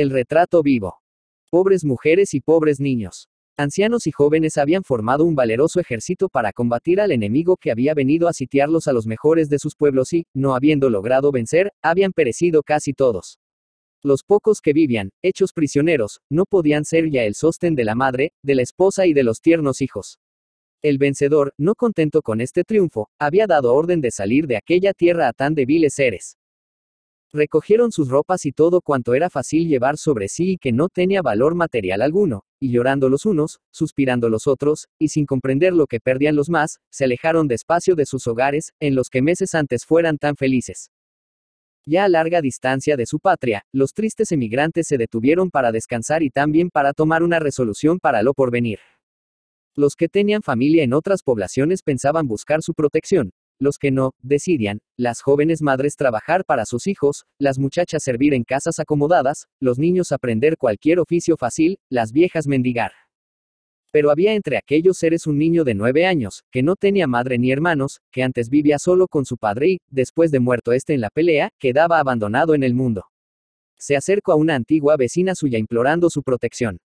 El retrato vivo. Pobres mujeres y pobres niños. Ancianos y jóvenes habían formado un valeroso ejército para combatir al enemigo que había venido a sitiarlos a los mejores de sus pueblos y, no habiendo logrado vencer, habían perecido casi todos. Los pocos que vivían, hechos prisioneros, no podían ser ya el sostén de la madre, de la esposa y de los tiernos hijos. El vencedor, no contento con este triunfo, había dado orden de salir de aquella tierra a tan débiles seres. Recogieron sus ropas y todo cuanto era fácil llevar sobre sí y que no tenía valor material alguno, y llorando los unos, suspirando los otros, y sin comprender lo que perdían los más, se alejaron despacio de sus hogares, en los que meses antes fueran tan felices. Ya a larga distancia de su patria, los tristes emigrantes se detuvieron para descansar y también para tomar una resolución para lo porvenir. Los que tenían familia en otras poblaciones pensaban buscar su protección, los que no, decidían, las jóvenes madres trabajar para sus hijos, las muchachas servir en casas acomodadas, los niños aprender cualquier oficio fácil, las viejas mendigar. Pero había entre aquellos seres un niño de nueve años, que no tenía madre ni hermanos, que antes vivía solo con su padre y, después de muerto este en la pelea, quedaba abandonado en el mundo. Se acercó a una antigua vecina suya implorando su protección.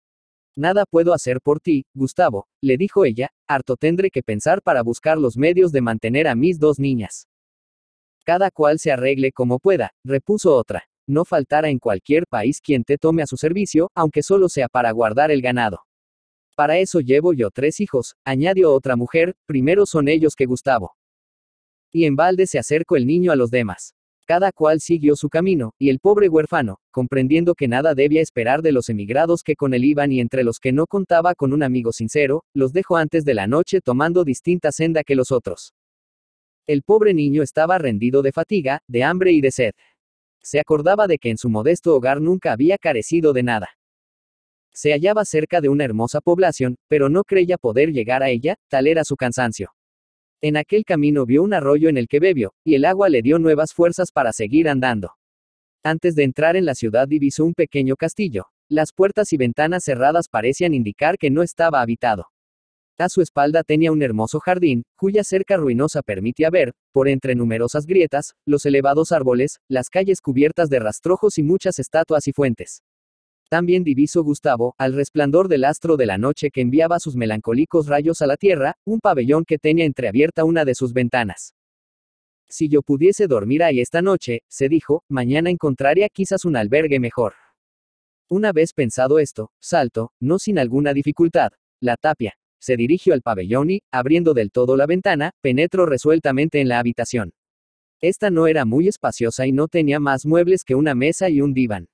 Nada puedo hacer por ti, Gustavo, le dijo ella, harto tendré que pensar para buscar los medios de mantener a mis dos niñas. Cada cual se arregle como pueda, repuso otra. No faltará en cualquier país quien te tome a su servicio, aunque solo sea para guardar el ganado. Para eso llevo yo tres hijos, añadió otra mujer, primero son ellos que Gustavo. Y en balde se acercó el niño a los demás. Cada cual siguió su camino, y el pobre huérfano, comprendiendo que nada debía esperar de los emigrados que con él iban y entre los que no contaba con un amigo sincero, los dejó antes de la noche tomando distinta senda que los otros. El pobre niño estaba rendido de fatiga, de hambre y de sed. Se acordaba de que en su modesto hogar nunca había carecido de nada. Se hallaba cerca de una hermosa población, pero no creía poder llegar a ella, tal era su cansancio. En aquel camino vio un arroyo en el que bebió, y el agua le dio nuevas fuerzas para seguir andando. Antes de entrar en la ciudad divisó un pequeño castillo. Las puertas y ventanas cerradas parecían indicar que no estaba habitado. A su espalda tenía un hermoso jardín, cuya cerca ruinosa permitía ver, por entre numerosas grietas, los elevados árboles, las calles cubiertas de rastrojos y muchas estatuas y fuentes. También divisó Gustavo, al resplandor del astro de la noche que enviaba sus melancólicos rayos a la tierra, un pabellón que tenía entreabierta una de sus ventanas. Si yo pudiese dormir ahí esta noche, se dijo, mañana encontraría quizás un albergue mejor. Una vez pensado esto, salto, no sin alguna dificultad, la tapia. Se dirigió al pabellón y, abriendo del todo la ventana, penetró resueltamente en la habitación. Esta no era muy espaciosa y no tenía más muebles que una mesa y un diván.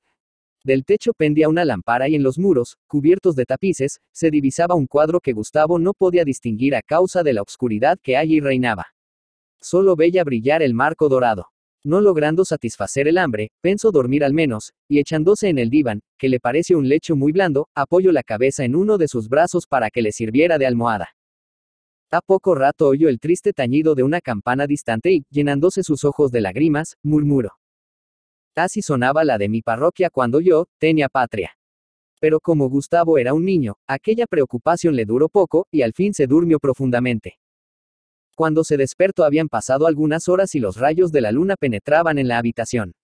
Del techo pendía una lámpara y en los muros, cubiertos de tapices, se divisaba un cuadro que Gustavo no podía distinguir a causa de la oscuridad que allí reinaba. Solo veía brillar el marco dorado. No logrando satisfacer el hambre, pensó dormir al menos, y echándose en el diván, que le parece un lecho muy blando, apoyó la cabeza en uno de sus brazos para que le sirviera de almohada. A poco rato oyó el triste tañido de una campana distante y, llenándose sus ojos de lágrimas, murmuró. Así sonaba la de mi parroquia cuando yo tenía patria. Pero como Gustavo era un niño, aquella preocupación le duró poco, y al fin se durmió profundamente. Cuando se despertó habían pasado algunas horas y los rayos de la luna penetraban en la habitación.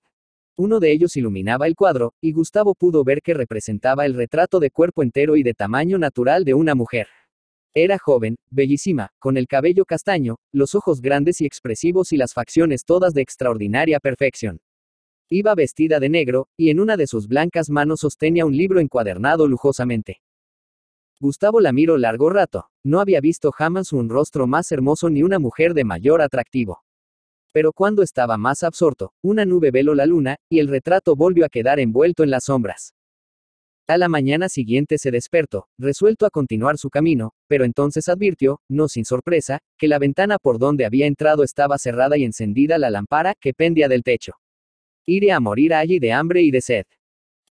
Uno de ellos iluminaba el cuadro, y Gustavo pudo ver que representaba el retrato de cuerpo entero y de tamaño natural de una mujer. Era joven, bellísima, con el cabello castaño, los ojos grandes y expresivos y las facciones todas de extraordinaria perfección. Iba vestida de negro, y en una de sus blancas manos sostenía un libro encuadernado lujosamente. Gustavo la miró largo rato, no había visto jamás un rostro más hermoso ni una mujer de mayor atractivo. Pero cuando estaba más absorto, una nube veló la luna, y el retrato volvió a quedar envuelto en las sombras. A la mañana siguiente se despertó, resuelto a continuar su camino, pero entonces advirtió, no sin sorpresa, que la ventana por donde había entrado estaba cerrada y encendida la lámpara que pendía del techo. Iré a morir allí de hambre y de sed.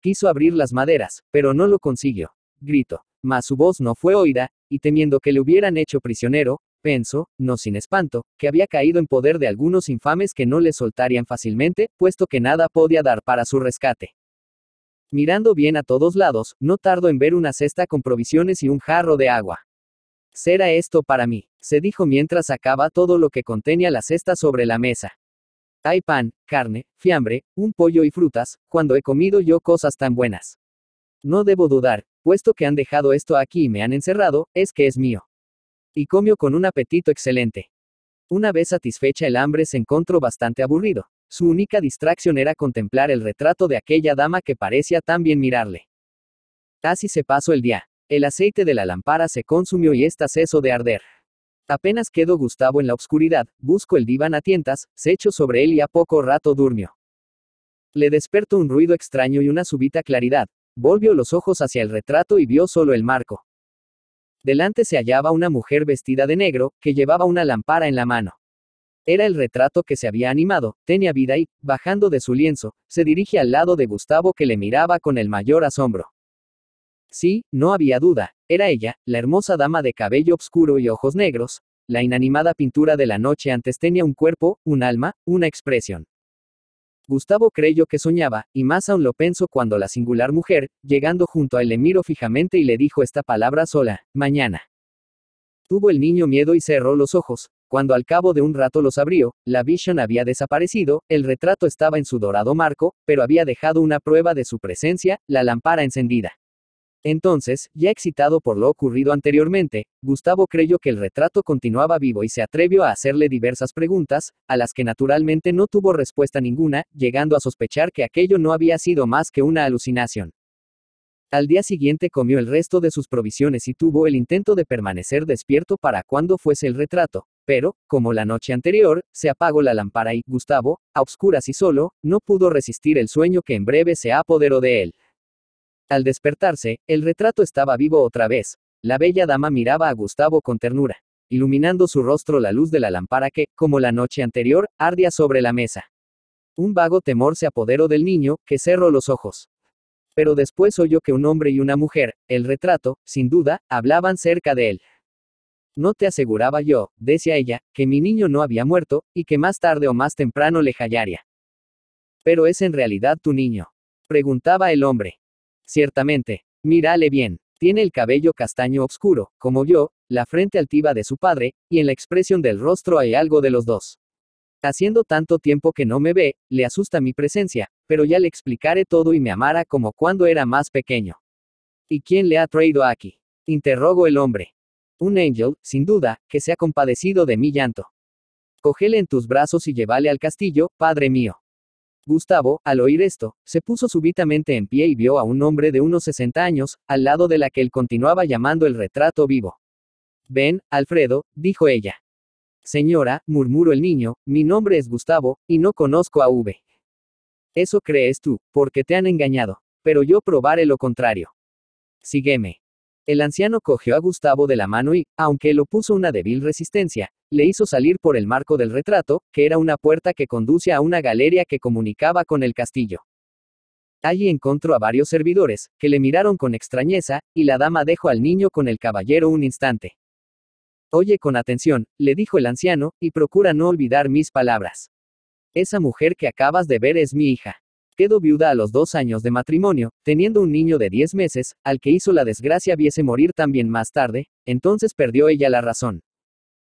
Quiso abrir las maderas, pero no lo consiguió. Gritó, Mas su voz no fue oída, y temiendo que le hubieran hecho prisionero, pensó, no sin espanto, que había caído en poder de algunos infames que no le soltarían fácilmente, puesto que nada podía dar para su rescate. Mirando bien a todos lados, no tardó en ver una cesta con provisiones y un jarro de agua. Será esto para mí, se dijo mientras sacaba todo lo que contenía la cesta sobre la mesa. Hay pan, carne, fiambre, un pollo y frutas, cuando he comido yo cosas tan buenas. No debo dudar, puesto que han dejado esto aquí y me han encerrado, es que es mío. Y comió con un apetito excelente. Una vez satisfecha el hambre se encontró bastante aburrido. Su única distracción era contemplar el retrato de aquella dama que parecía tan bien mirarle. Así se pasó el día. El aceite de la lámpara se consumió y está cesó de arder. Apenas quedó Gustavo en la oscuridad, busco el diván a tientas, se echo sobre él y a poco rato durmió. Le despertó un ruido extraño y una súbita claridad. Volvió los ojos hacia el retrato y vio solo el marco. Delante se hallaba una mujer vestida de negro, que llevaba una lámpara en la mano. Era el retrato que se había animado, tenía vida y, bajando de su lienzo, se dirige al lado de Gustavo que le miraba con el mayor asombro. Sí, no había duda, era ella, la hermosa dama de cabello oscuro y ojos negros, la inanimada pintura de la noche antes tenía un cuerpo, un alma, una expresión. Gustavo creyó que soñaba, y más aún lo pensó cuando la singular mujer, llegando junto a él, le miró fijamente y le dijo esta palabra sola, mañana. Tuvo el niño miedo y cerró los ojos, cuando al cabo de un rato los abrió, la Vision había desaparecido, el retrato estaba en su dorado marco, pero había dejado una prueba de su presencia, la lámpara encendida. Entonces, ya excitado por lo ocurrido anteriormente, Gustavo creyó que el retrato continuaba vivo y se atrevió a hacerle diversas preguntas, a las que naturalmente no tuvo respuesta ninguna, llegando a sospechar que aquello no había sido más que una alucinación. Al día siguiente comió el resto de sus provisiones y tuvo el intento de permanecer despierto para cuando fuese el retrato, pero, como la noche anterior, se apagó la lámpara y, Gustavo, a obscuras y solo, no pudo resistir el sueño que en breve se apoderó de él. Al despertarse, el retrato estaba vivo otra vez. La bella dama miraba a Gustavo con ternura, iluminando su rostro la luz de la lámpara que, como la noche anterior, ardía sobre la mesa. Un vago temor se apoderó del niño, que cerró los ojos. Pero después oyó que un hombre y una mujer, el retrato, sin duda, hablaban cerca de él. No te aseguraba yo, decía ella, que mi niño no había muerto, y que más tarde o más temprano le hallaría. Pero es en realidad tu niño. Preguntaba el hombre. Ciertamente. Mírale bien. Tiene el cabello castaño oscuro, como yo, la frente altiva de su padre, y en la expresión del rostro hay algo de los dos. Haciendo tanto tiempo que no me ve, le asusta mi presencia, pero ya le explicaré todo y me amará como cuando era más pequeño. ¿Y quién le ha traído aquí? Interrogo el hombre. Un ángel, sin duda, que se ha compadecido de mi llanto. Cógele en tus brazos y llévale al castillo, padre mío. Gustavo, al oír esto, se puso súbitamente en pie y vio a un hombre de unos 60 años, al lado de la que él continuaba llamando el retrato vivo. Ven, Alfredo, dijo ella. Señora, murmuró el niño, mi nombre es Gustavo, y no conozco a V. Eso crees tú, porque te han engañado. Pero yo probaré lo contrario. Sígueme. El anciano cogió a Gustavo de la mano y, aunque lo puso una débil resistencia, le hizo salir por el marco del retrato, que era una puerta que conduce a una galería que comunicaba con el castillo. Allí encontró a varios servidores, que le miraron con extrañeza, y la dama dejó al niño con el caballero un instante. Oye con atención, le dijo el anciano, y procura no olvidar mis palabras. Esa mujer que acabas de ver es mi hija. Quedó viuda a los dos años de matrimonio, teniendo un niño de 10 meses, al que hizo la desgracia viese morir también más tarde, entonces perdió ella la razón.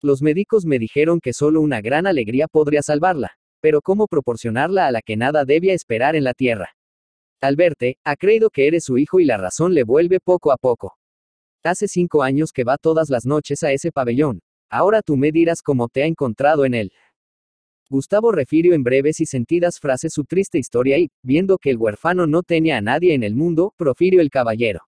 Los médicos me dijeron que solo una gran alegría podría salvarla, pero cómo proporcionarla a la que nada debía esperar en la tierra. Al verte, ha creído que eres su hijo y la razón le vuelve poco a poco. Hace cinco años que va todas las noches a ese pabellón. Ahora tú me dirás cómo te ha encontrado en él. Gustavo refirió en breves y sentidas frases su triste historia y, viendo que el huérfano no tenía a nadie en el mundo, profirió el caballero.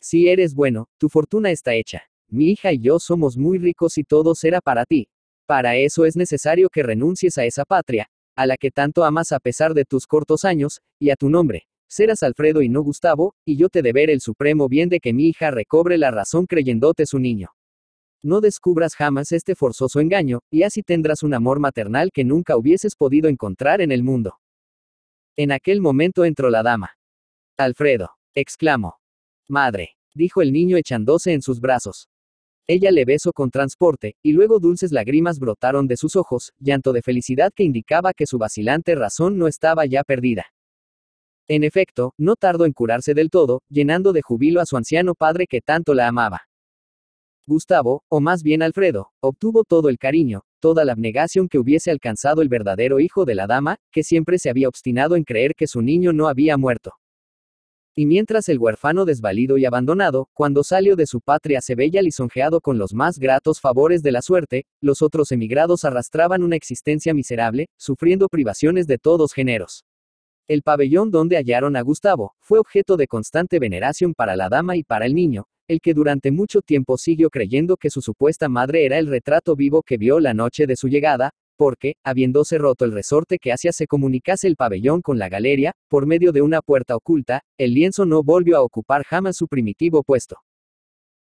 Si eres bueno, tu fortuna está hecha. Mi hija y yo somos muy ricos y todo será para ti. Para eso es necesario que renuncies a esa patria, a la que tanto amas a pesar de tus cortos años, y a tu nombre. Serás Alfredo y no Gustavo, y yo te deberé el supremo bien de que mi hija recobre la razón creyéndote su niño. No descubras jamás este forzoso engaño, y así tendrás un amor maternal que nunca hubieses podido encontrar en el mundo. En aquel momento entró la dama. Alfredo, exclamó. Madre, dijo el niño echándose en sus brazos. Ella le besó con transporte, y luego dulces lágrimas brotaron de sus ojos, llanto de felicidad que indicaba que su vacilante razón no estaba ya perdida. En efecto, no tardó en curarse del todo, llenando de júbilo a su anciano padre que tanto la amaba. Gustavo, o más bien Alfredo, obtuvo todo el cariño, toda la abnegación que hubiese alcanzado el verdadero hijo de la dama, que siempre se había obstinado en creer que su niño no había muerto. Y mientras el huérfano desvalido y abandonado, cuando salió de su patria se veía lisonjeado con los más gratos favores de la suerte, los otros emigrados arrastraban una existencia miserable, sufriendo privaciones de todos géneros. El pabellón donde hallaron a Gustavo fue objeto de constante veneración para la dama y para el niño, el que durante mucho tiempo siguió creyendo que su supuesta madre era el retrato vivo que vio la noche de su llegada, porque, habiéndose roto el resorte que hacía se comunicase el pabellón con la galería por medio de una puerta oculta, el lienzo no volvió a ocupar jamás su primitivo puesto.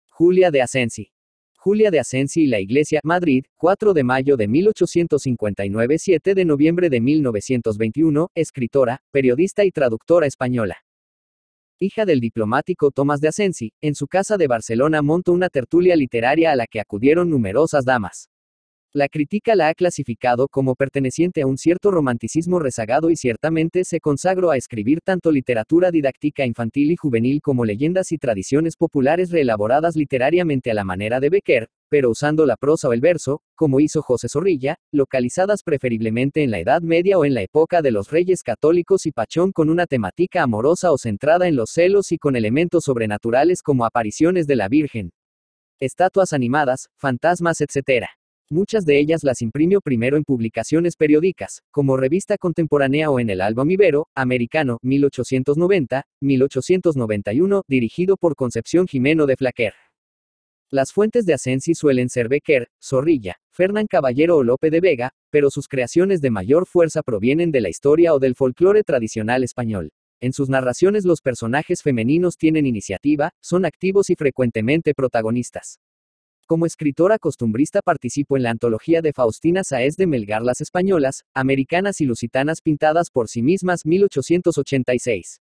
Julia de Asensi. Julia de Asensi y la Iglesia, Madrid, 4 de mayo de 1859, 7 de noviembre de 1921, escritora, periodista y traductora española hija del diplomático Tomás de Asensi, en su casa de Barcelona montó una tertulia literaria a la que acudieron numerosas damas. La crítica la ha clasificado como perteneciente a un cierto romanticismo rezagado y ciertamente se consagró a escribir tanto literatura didáctica infantil y juvenil como leyendas y tradiciones populares reelaboradas literariamente a la manera de Becker, pero usando la prosa o el verso, como hizo José Zorrilla, localizadas preferiblemente en la Edad Media o en la época de los reyes católicos y Pachón con una temática amorosa o centrada en los celos y con elementos sobrenaturales como apariciones de la Virgen, estatuas animadas, fantasmas, etc. Muchas de ellas las imprimió primero en publicaciones periódicas, como Revista Contemporánea o en el álbum Ibero, Americano, 1890-1891, dirigido por Concepción Jimeno de Flaquer. Las fuentes de Asensi suelen ser Becker, Zorrilla, Fernán Caballero o Lope de Vega, pero sus creaciones de mayor fuerza provienen de la historia o del folclore tradicional español. En sus narraciones los personajes femeninos tienen iniciativa, son activos y frecuentemente protagonistas. Como escritora costumbrista participo en la antología de Faustina Saez de Melgar las Españolas, Americanas y Lusitanas pintadas por sí mismas 1886.